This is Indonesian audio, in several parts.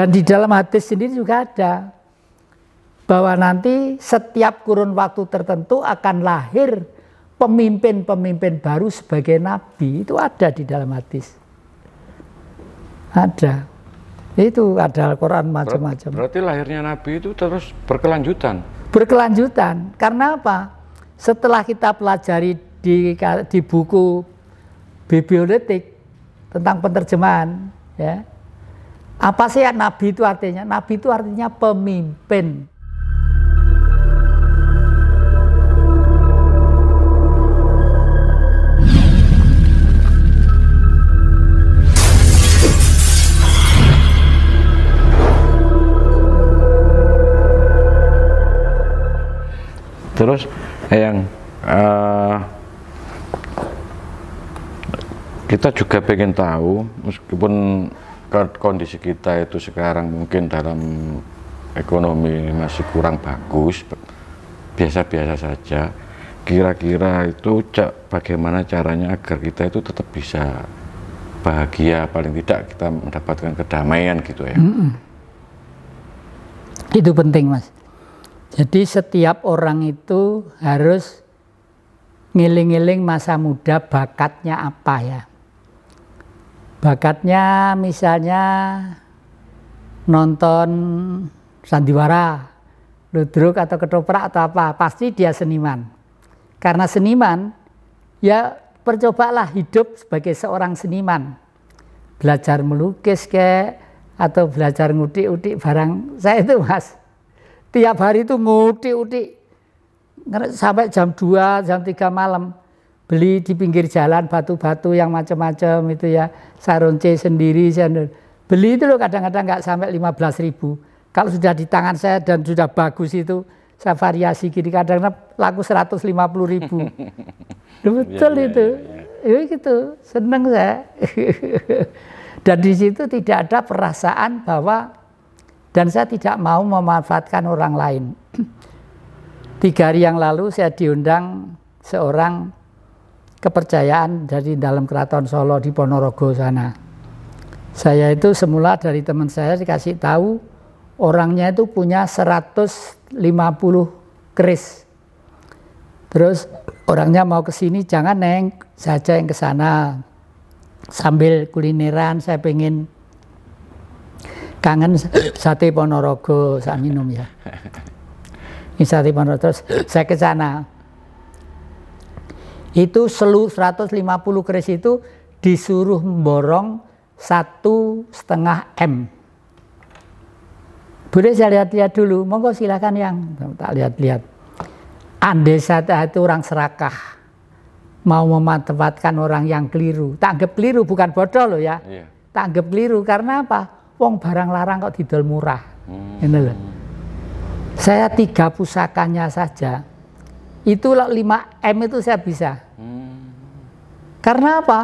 Dan di dalam hadis sendiri juga ada bahwa nanti setiap kurun waktu tertentu akan lahir pemimpin-pemimpin baru sebagai nabi itu ada di dalam hadis. Ada. Itu ada Al-Qur'an macam-macam. Berarti lahirnya nabi itu terus berkelanjutan. Berkelanjutan. Karena apa? Setelah kita pelajari di di buku bibliotek tentang penerjemahan ya apa sih ya nabi itu artinya? Nabi itu artinya pemimpin. Terus yang uh, eh, kita juga pengen tahu meskipun kondisi kita itu sekarang mungkin dalam ekonomi masih kurang bagus, biasa-biasa saja. Kira-kira itu cak bagaimana caranya agar kita itu tetap bisa bahagia, paling tidak kita mendapatkan kedamaian gitu ya. Mm -mm. Itu penting mas. Jadi setiap orang itu harus ngiling-ngiling masa muda bakatnya apa ya. Bakatnya misalnya nonton sandiwara, ludruk atau ketoprak atau apa, pasti dia seniman. Karena seniman, ya percobalah hidup sebagai seorang seniman. Belajar melukis ke atau belajar ngutik-utik barang saya itu mas. Tiap hari itu ngutik-utik sampai jam 2, jam 3 malam beli di pinggir jalan batu-batu yang macam-macam itu ya sarung C sendiri beli itu loh kadang-kadang nggak sampai 15 ribu kalau sudah di tangan saya dan sudah bagus itu saya variasi gini kadang-kadang laku 150 ribu betul ya, itu ya, ya. ya gitu seneng saya dan di situ tidak ada perasaan bahwa dan saya tidak mau memanfaatkan orang lain tiga hari yang lalu saya diundang seorang kepercayaan dari dalam keraton Solo di Ponorogo sana. Saya itu semula dari teman saya dikasih tahu orangnya itu punya 150 keris. Terus orangnya mau ke sini jangan neng saja yang ke sana. Sambil kulineran saya pengen kangen sate Ponorogo saya minum ya. Ini sate Ponorogo terus saya ke sana itu seluruh 150 keris itu disuruh memborong satu setengah M. Boleh saya lihat-lihat dulu, monggo silakan yang tak lihat-lihat. Andai saat itu orang serakah, mau memanfaatkan orang yang keliru. Tanggap keliru bukan bodoh loh ya. Iya. Tanggap keliru karena apa? Wong barang larang kok didol murah. Hmm. Ini loh. Saya tiga pusakanya saja Itulah 5M itu saya bisa. Hmm. Karena apa?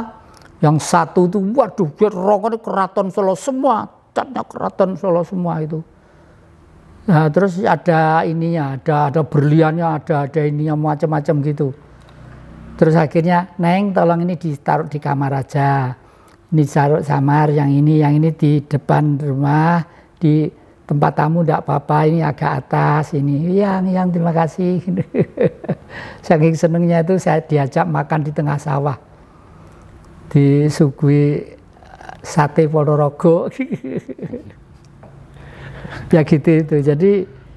Yang satu itu waduh biar rokok keraton Solo semua, catnya keraton Solo semua itu. Nah, terus ada ininya, ada ada berliannya, ada ada ininya macam-macam gitu. Terus akhirnya, "Neng, tolong ini ditaruh di kamar aja. Ini ditaruh samar, yang ini, yang ini di depan rumah, di tempat tamu tidak apa-apa ini agak atas ini yang yang terima kasih saking senengnya itu saya diajak makan di tengah sawah di sugui sate Ponorogo ya gitu itu jadi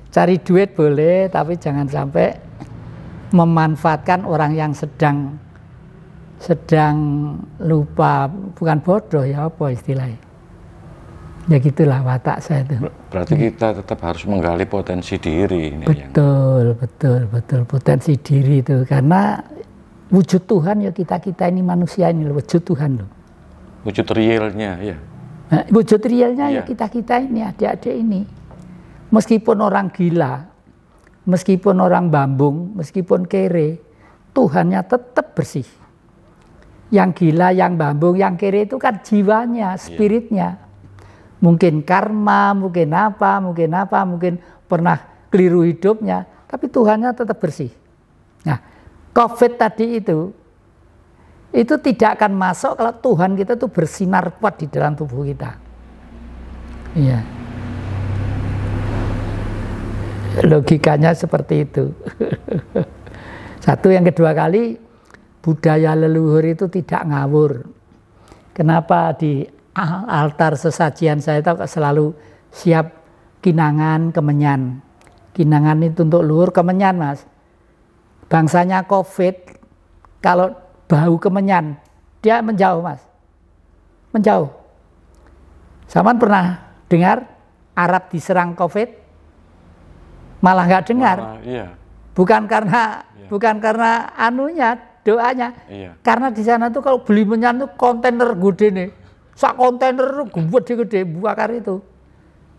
cari duit boleh tapi jangan sampai memanfaatkan orang yang sedang sedang lupa bukan bodoh ya apa istilahnya ya gitulah watak saya itu. Berarti hmm. kita tetap harus menggali potensi diri. Ini betul, yang... betul, betul potensi diri itu karena wujud Tuhan ya kita kita ini manusia ini loh, wujud Tuhan loh. Wujud realnya ya. Nah, wujud realnya ya. ya kita kita ini adik-adik ini. Meskipun orang gila, meskipun orang bambung, meskipun kere, Tuhannya tetap bersih. Yang gila, yang bambung, yang kere itu kan jiwanya, ya. spiritnya. Ya Mungkin karma, mungkin apa, mungkin apa, mungkin pernah keliru hidupnya, tapi Tuhannya tetap bersih. Nah, COVID tadi itu itu tidak akan masuk kalau Tuhan kita tuh bersinar kuat di dalam tubuh kita. Iya. Logikanya seperti itu. Satu yang kedua kali budaya leluhur itu tidak ngawur. Kenapa di altar sesajian saya itu selalu siap kinangan kemenyan. Kinangan itu untuk luhur kemenyan mas. Bangsanya covid kalau bau kemenyan dia menjauh mas. Menjauh. Saman pernah dengar Arab diserang covid? Malah nggak dengar. Malah, iya. Bukan karena iya. bukan karena anunya doanya. Iya. Karena di sana tuh kalau beli menyan tuh kontainer gede nih sak kontainer gede-gede bakar itu.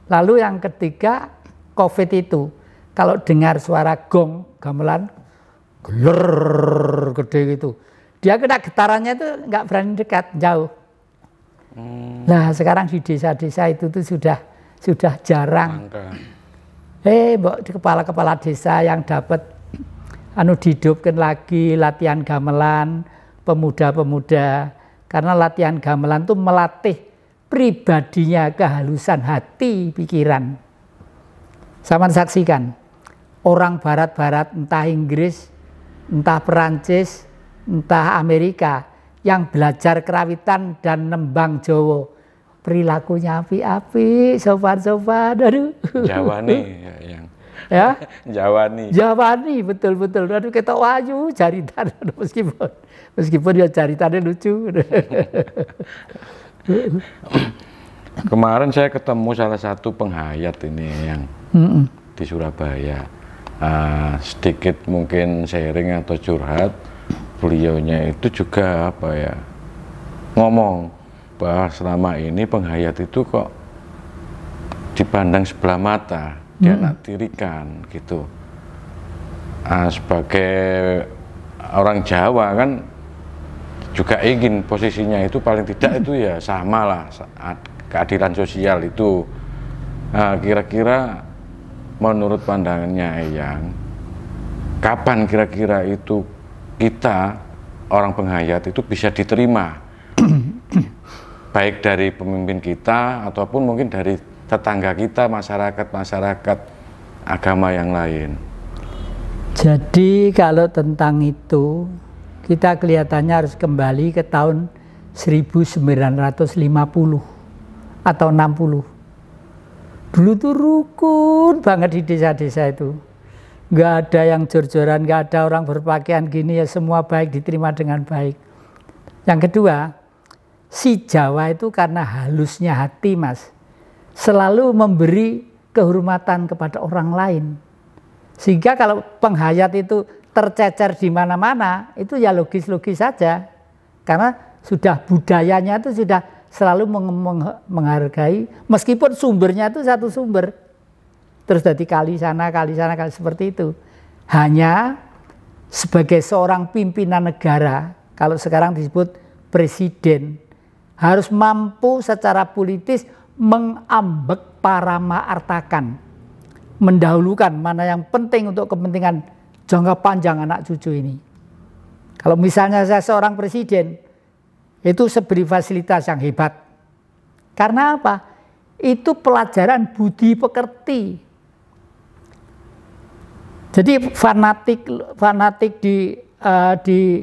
Lalu yang ketiga COVID itu, kalau dengar suara gong gamelan, gelar gede gitu. Dia kena getarannya itu nggak berani dekat jauh. Hmm. Nah sekarang di desa-desa itu tuh sudah sudah jarang. Eh, hey, di kepala-kepala desa yang dapat anu dihidupkan lagi latihan gamelan pemuda-pemuda karena latihan gamelan itu melatih pribadinya kehalusan hati, pikiran. Sama saksikan, orang barat-barat entah Inggris, entah Perancis, entah Amerika yang belajar kerawitan dan nembang Jawa. Perilakunya api-api, sopan-sopan, aduh. Jawa nih yang ya. Jawani. Jawani betul-betul. dan kita waju caritan meskipun meskipun ya caritannya lucu. Kemarin saya ketemu salah satu penghayat ini yang mm -mm. di Surabaya. Uh, sedikit mungkin sharing atau curhat beliaunya itu juga apa ya ngomong bahwa selama ini penghayat itu kok dipandang sebelah mata dia hmm. nak tirikan gitu nah, sebagai orang Jawa kan juga ingin posisinya itu paling tidak itu ya sama lah ah, keadilan sosial itu ah, kira-kira menurut pandangannya yang kapan kira-kira itu kita orang penghayat itu bisa diterima baik dari pemimpin kita ataupun mungkin dari tetangga kita, masyarakat-masyarakat agama yang lain. Jadi kalau tentang itu, kita kelihatannya harus kembali ke tahun 1950 atau 60. Dulu tuh rukun banget di desa-desa itu. Nggak ada yang jor-joran, nggak ada orang berpakaian gini ya semua baik diterima dengan baik. Yang kedua, si Jawa itu karena halusnya hati mas selalu memberi kehormatan kepada orang lain. Sehingga kalau penghayat itu tercecer di mana-mana, itu ya logis-logis saja. Karena sudah budayanya itu sudah selalu menghargai, meskipun sumbernya itu satu sumber. Terus dari kali sana, kali sana, kali seperti itu. Hanya sebagai seorang pimpinan negara, kalau sekarang disebut presiden, harus mampu secara politis mengambek para maartakan. Mendahulukan mana yang penting untuk kepentingan jangka panjang anak cucu ini. Kalau misalnya saya seorang presiden, itu seberi fasilitas yang hebat. Karena apa? Itu pelajaran budi pekerti. Jadi fanatik fanatik di uh, di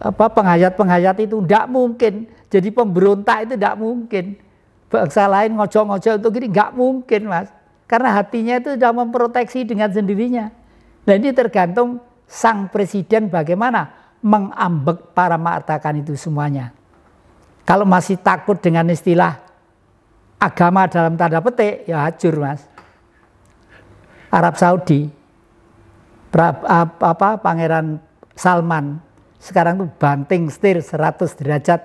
apa penghayat-penghayat itu tidak mungkin. Jadi pemberontak itu tidak mungkin bangsa lain ngocok-ngocok untuk gini nggak mungkin mas karena hatinya itu sudah memproteksi dengan sendirinya nah ini tergantung sang presiden bagaimana mengambek para maartakan itu semuanya kalau masih takut dengan istilah agama dalam tanda petik ya hancur mas Arab Saudi pra, apa pangeran Salman sekarang tuh banting setir 100 derajat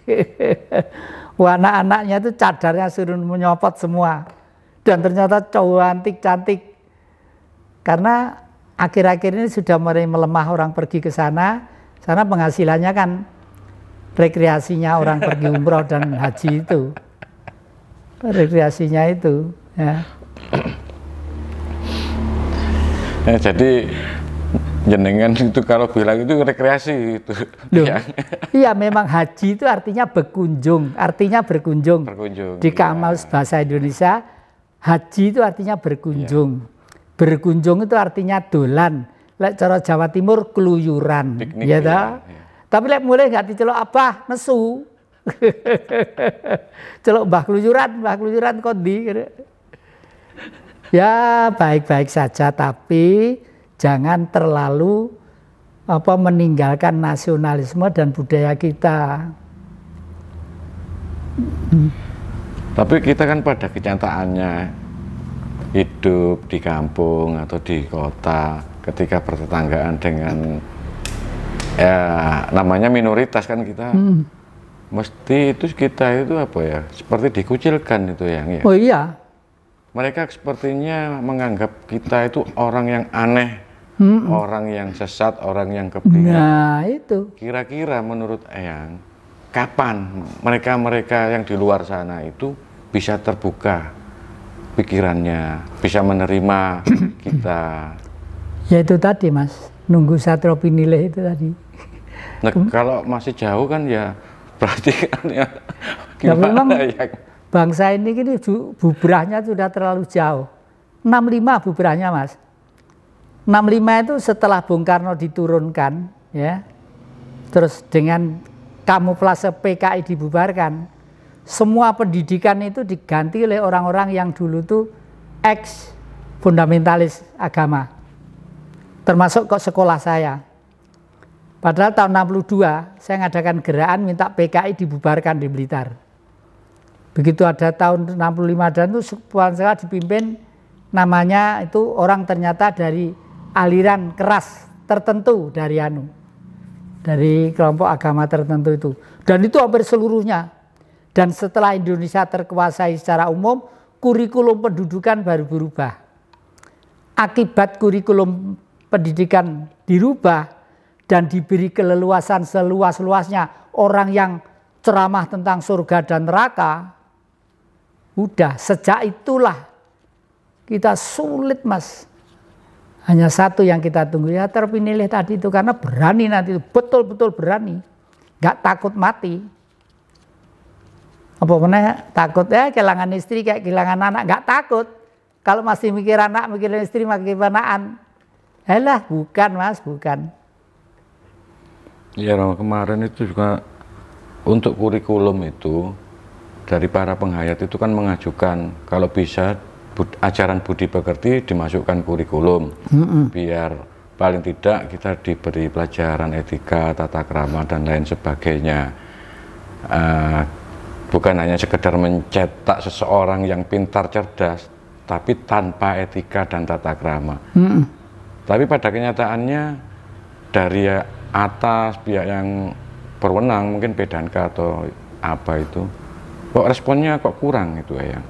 anak-anaknya itu cadarnya suruh menyopot semua. Dan ternyata cowok cantik-cantik. Karena akhir-akhir ini sudah mulai melemah orang pergi ke sana. Sana penghasilannya kan rekreasinya orang pergi umroh dan haji itu. Rekreasinya itu. Ya. ya jadi jenengan itu kalau bilang itu rekreasi itu. Loh, ya. iya memang haji itu artinya berkunjung, artinya berkunjung. Berkunjung. Di iya. kamus ya. bahasa Indonesia haji itu artinya berkunjung. Ya. Berkunjung itu artinya dolan. Lek cara Jawa Timur keluyuran, Piknik, ya, ya, Tapi lek mulai nggak dicelok apa, nesu. celok bah keluyuran, bah keluyuran kondi. Gitu. Ya baik-baik saja tapi jangan terlalu apa meninggalkan nasionalisme dan budaya kita. Hmm. Tapi kita kan pada kenyataannya hidup di kampung atau di kota ketika bertetanggaan dengan ya namanya minoritas kan kita hmm. mesti itu kita itu apa ya seperti dikucilkan itu yang ya. Oh iya. Mereka sepertinya menganggap kita itu orang yang aneh hmm. orang yang sesat, orang yang kepingan. Nah, itu. Kira-kira menurut Eyang, kapan mereka-mereka yang di luar sana itu bisa terbuka pikirannya, bisa menerima kita? Ya itu tadi, Mas. Nunggu satropi nilai itu tadi. Nah, hmm? kalau masih jauh kan ya berarti kan ya, ya gimana ya? Bangsa ini gini bubrahnya sudah terlalu jauh. 65 bubrahnya, Mas. 65 itu setelah Bung Karno diturunkan ya. Terus dengan kamuflase PKI dibubarkan, semua pendidikan itu diganti oleh orang-orang yang dulu tuh ex fundamentalis agama. Termasuk kok sekolah saya. Padahal tahun 62 saya ngadakan gerakan minta PKI dibubarkan di Blitar. Begitu ada tahun 65 dan itu sekolah dipimpin namanya itu orang ternyata dari aliran keras tertentu dari anu dari kelompok agama tertentu itu dan itu hampir seluruhnya dan setelah Indonesia terkuasai secara umum kurikulum pendudukan baru berubah akibat kurikulum pendidikan dirubah dan diberi keleluasan seluas-luasnya orang yang ceramah tentang surga dan neraka udah sejak itulah kita sulit mas hanya satu yang kita tunggu ya terpilih tadi itu karena berani nanti betul-betul berani, nggak takut mati. Apa mana takut ya kehilangan istri kayak kehilangan anak nggak takut. Kalau masih mikir anak, mikir istri, mikir banaan. elah bukan mas, bukan. Iya, kemarin itu juga untuk kurikulum itu dari para penghayat itu kan mengajukan kalau bisa bud, ajaran budi pekerti dimasukkan kurikulum mm -hmm. biar paling tidak kita diberi pelajaran etika, tata krama dan lain sebagainya. Uh, bukan hanya sekedar mencetak seseorang yang pintar cerdas, tapi tanpa etika dan tata krama. Mm. Tapi pada kenyataannya dari atas pihak yang berwenang mungkin pedanka atau apa itu, kok responnya kok kurang itu ya.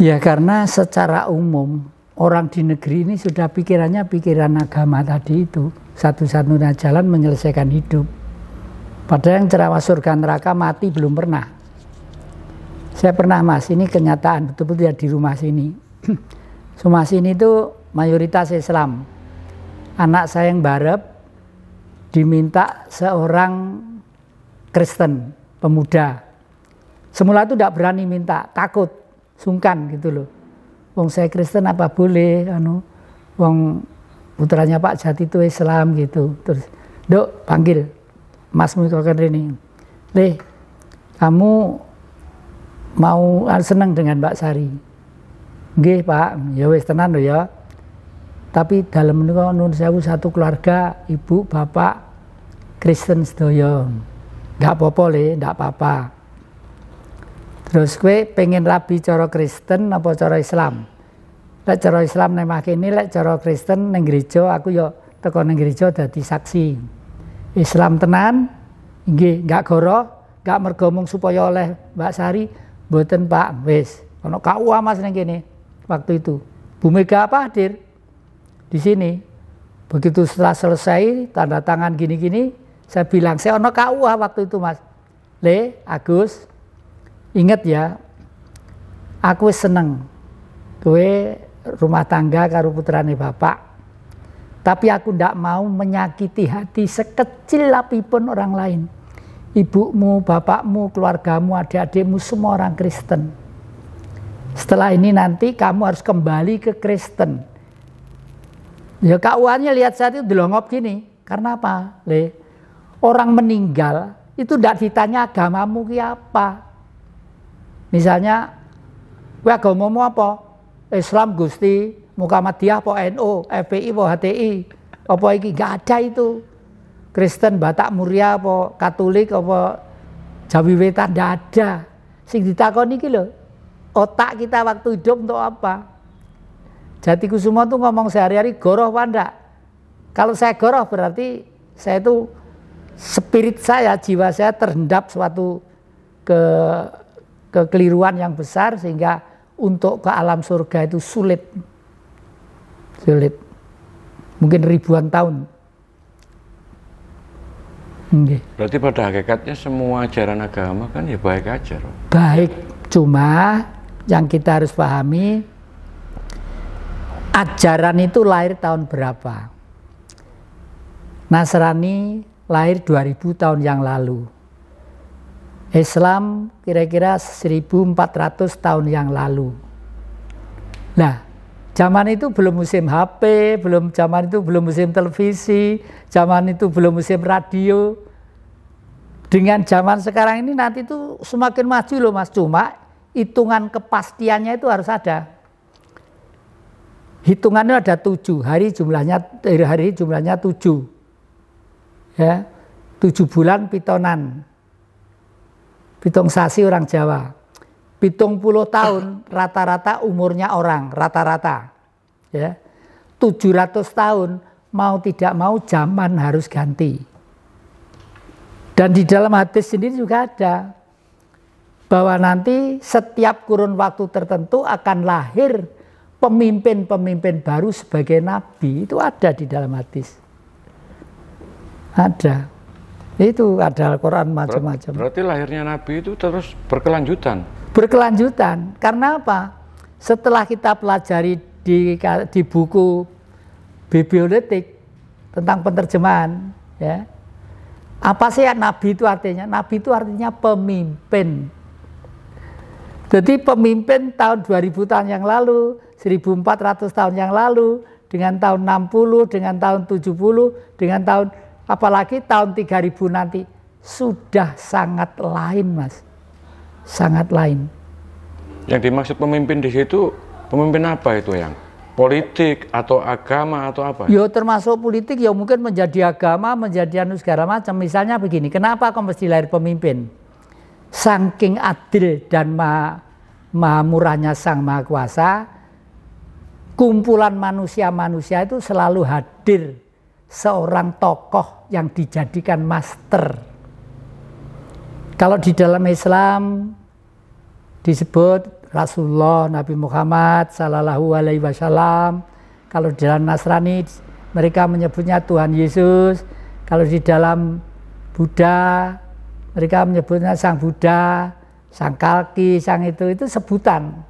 Ya karena secara umum orang di negeri ini sudah pikirannya pikiran agama tadi itu. Satu-satunya jalan menyelesaikan hidup. Padahal yang cerawas surga neraka mati belum pernah. Saya pernah mas, ini kenyataan betul-betul ya di rumah sini. rumah sini itu mayoritas Islam. Anak saya yang barep diminta seorang Kristen, pemuda. Semula itu tidak berani minta, takut sungkan gitu loh. Wong saya Kristen apa boleh anu wong putranya Pak Jati itu Islam gitu. Terus Dok panggil Mas Mikokan ini. Leh, kamu mau ah, senang dengan Mbak Sari. Nggih, Pak. Ya wis tenan loh ya. Tapi dalam menika nun sewu satu keluarga, ibu, bapak Kristen sedaya. gak apa-apa le, apa-apa. Terus kue pengen rabi cara Kristen apa cara Islam? Lek cara Islam neng ini, lek cara Kristen neng gereja aku yo ya teko neng gereja jadi saksi. Islam tenan gak goro, gak mergomong supaya oleh Mbak Sari buatin Pak wes. kono KUA Mas neng gini waktu itu. Bu Mega apa hadir di sini. Begitu setelah selesai tanda tangan gini-gini saya bilang saya ono KUA waktu itu Mas. Le Agus Ingat ya, aku seneng gue rumah tangga karo putrane bapak. Tapi aku ndak mau menyakiti hati sekecil pun orang lain. Ibumu, bapakmu, keluargamu, adik-adikmu, semua orang Kristen. Setelah ini nanti kamu harus kembali ke Kristen. Ya kauannya lihat saat itu dilongop gini. Karena apa? Le, orang meninggal itu tidak ditanya agamamu ki apa. Misalnya, gue mau mau apa? Islam Gusti, Muhammadiyah apa NU, FPI apa HTI? Apa iki? Gak ada itu. Kristen Batak Muria PO Katolik apa Jawi Wetan gak ada. Sing ditakoni iki lho, otak kita waktu hidup untuk apa? Jati Kusuma tuh ngomong sehari-hari goroh panda. Kalau saya goroh berarti saya itu spirit saya, jiwa saya terendap suatu ke kekeliruan yang besar sehingga untuk ke alam surga itu sulit. Sulit. Mungkin ribuan tahun. Okay. Berarti pada hakikatnya semua ajaran agama kan ya baik aja. Baik, cuma yang kita harus pahami ajaran itu lahir tahun berapa? Nasrani lahir 2000 tahun yang lalu. Islam kira-kira 1400 tahun yang lalu. Nah, zaman itu belum musim HP, belum zaman itu belum musim televisi, zaman itu belum musim radio. Dengan zaman sekarang ini nanti itu semakin maju loh Mas, cuma hitungan kepastiannya itu harus ada. Hitungannya ada tujuh, hari jumlahnya eh, hari jumlahnya tujuh. Ya, tujuh bulan pitonan, Pitung sasi orang Jawa. Pitung puluh tahun rata-rata umurnya orang, rata-rata. Ya. 700 tahun mau tidak mau zaman harus ganti. Dan di dalam hadis sendiri juga ada bahwa nanti setiap kurun waktu tertentu akan lahir pemimpin-pemimpin baru sebagai nabi. Itu ada di dalam hadis. Ada. Itu ada Al-Quran macam-macam. Berarti lahirnya Nabi itu terus berkelanjutan? Berkelanjutan. Karena apa? Setelah kita pelajari di, di buku Bibliotek tentang penerjemahan, ya, apa sih ya Nabi itu artinya? Nabi itu artinya pemimpin. Jadi pemimpin tahun 2000 tahun yang lalu, 1400 tahun yang lalu, dengan tahun 60, dengan tahun 70, dengan tahun Apalagi tahun 3000 nanti sudah sangat lain mas. Sangat lain. Yang dimaksud pemimpin di situ pemimpin apa itu yang? Politik atau agama atau apa? Ya termasuk politik ya mungkin menjadi agama, menjadi anu segala macam. Misalnya begini, kenapa kok mesti lahir pemimpin? Sangking adil dan maha, maha murahnya sang maha kuasa, kumpulan manusia-manusia itu selalu hadir seorang tokoh yang dijadikan master. Kalau di dalam Islam disebut Rasulullah Nabi Muhammad Sallallahu Alaihi Wasallam. Kalau di dalam Nasrani mereka menyebutnya Tuhan Yesus. Kalau di dalam Buddha mereka menyebutnya Sang Buddha, Sang Kalki, Sang itu itu sebutan